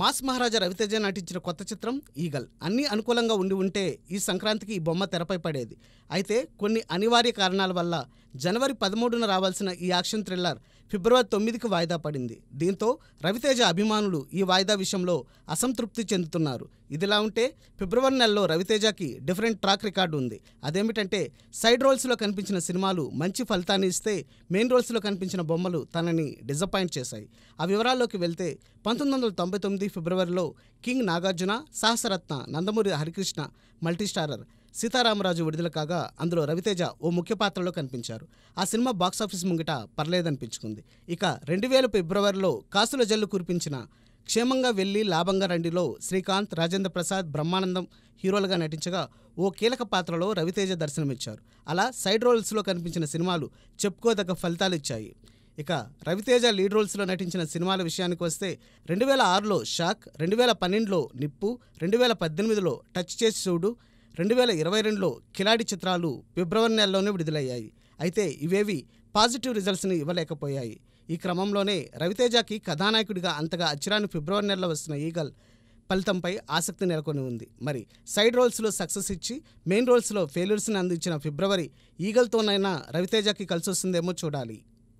mass మహారాజా రవితేజ నటించిన కొత్త చిత్రం ఈగల్ అన్నీ అనుకూలంగా ఉండి ఉంటే ఈ సంక్రాంతికి ఈ బొమ్మ తెరపై పడేది అయితే కొన్ని అనివార్య కారణాల వల్ల జనవరి పదమూడున రావాల్సిన ఈ యాక్షన్ థ్రిల్లర్ ఫిబ్రవరి తొమ్మిదికి వాయిదా పడింది దీంతో రవితేజ అభిమానులు ఈ వాయిదా విషయంలో అసంతృప్తి చెందుతున్నారు ఇదిలా ఉంటే ఫిబ్రవరి నెలలో రవితేజకి డిఫరెంట్ ట్రాక్ రికార్డు ఉంది అదేమిటంటే సైడ్ రోల్స్లో కనిపించిన సినిమాలు మంచి ఫలితాన్ని ఇస్తే మెయిన్ రోల్స్లో కనిపించిన బొమ్మలు తనని డిజపాయింట్ చేశాయి ఆ వివరాల్లోకి వెళ్తే పంతొమ్మిది వందల తొంభై తొమ్మిది ఫిబ్రవరిలో కింగ్ నాగార్జున సహస్రత్న నందమూరి హరికృష్ణ మల్టీస్టారర్ సీతారామరాజు విడుదల కాగా అందులో రవితేజ ఓ ముఖ్య పాత్రలో కనిపించారు ఆ సినిమా బాక్సాఫీస్ ముంగిట పర్లేదనిపించుకుంది ఇక రెండు వేల ఫిబ్రవరిలో కాసుల జల్లు కురిపించిన క్షేమంగా వెళ్ళి లాభంగా రండిలో శ్రీకాంత్ రాజేంద్ర ప్రసాద్ బ్రహ్మానందం హీరోలుగా నటించగా ఓ కీలక పాత్రలో రవితేజ దర్శనమిచ్చారు అలా సైడ్ రోల్స్లో కనిపించిన సినిమాలు చెప్పుకోదగ్గ ఫలితాలు ఇచ్చాయి ఇక రవితేజ లీడ్ రోల్స్లో నటించిన సినిమాల విషయానికి వస్తే రెండు వేల ఆరులో షాక్ రెండు వేల పన్నెండులో నిప్పు రెండు వేల పద్దెనిమిదిలో టచ్ చేసి చూడు రెండు వేల ఇరవై రెండులో కిలాడి చిత్రాలు ఫిబ్రవరి నెలలోనే విడుదలయ్యాయి అయితే ఇవేవి పాజిటివ్ రిజల్ట్స్ని ఇవ్వలేకపోయాయి ఈ క్రమంలోనే రవితేజకి కథానాయకుడిగా అంతగా అచ్చిరాని ఫిబ్రవరి నెలలో వస్తున్న ఈగల్ ఫలితంపై ఆసక్తి నెలకొని ఉంది మరి సైడ్ రోల్స్లో సక్సెస్ ఇచ్చి మెయిన్ రోల్స్లో ఫెయిల్యూర్స్ని అందించిన ఫిబ్రవరి ఈగల్తోనైనా రవితేజకి కలిసి వస్తుందేమో చూడాలి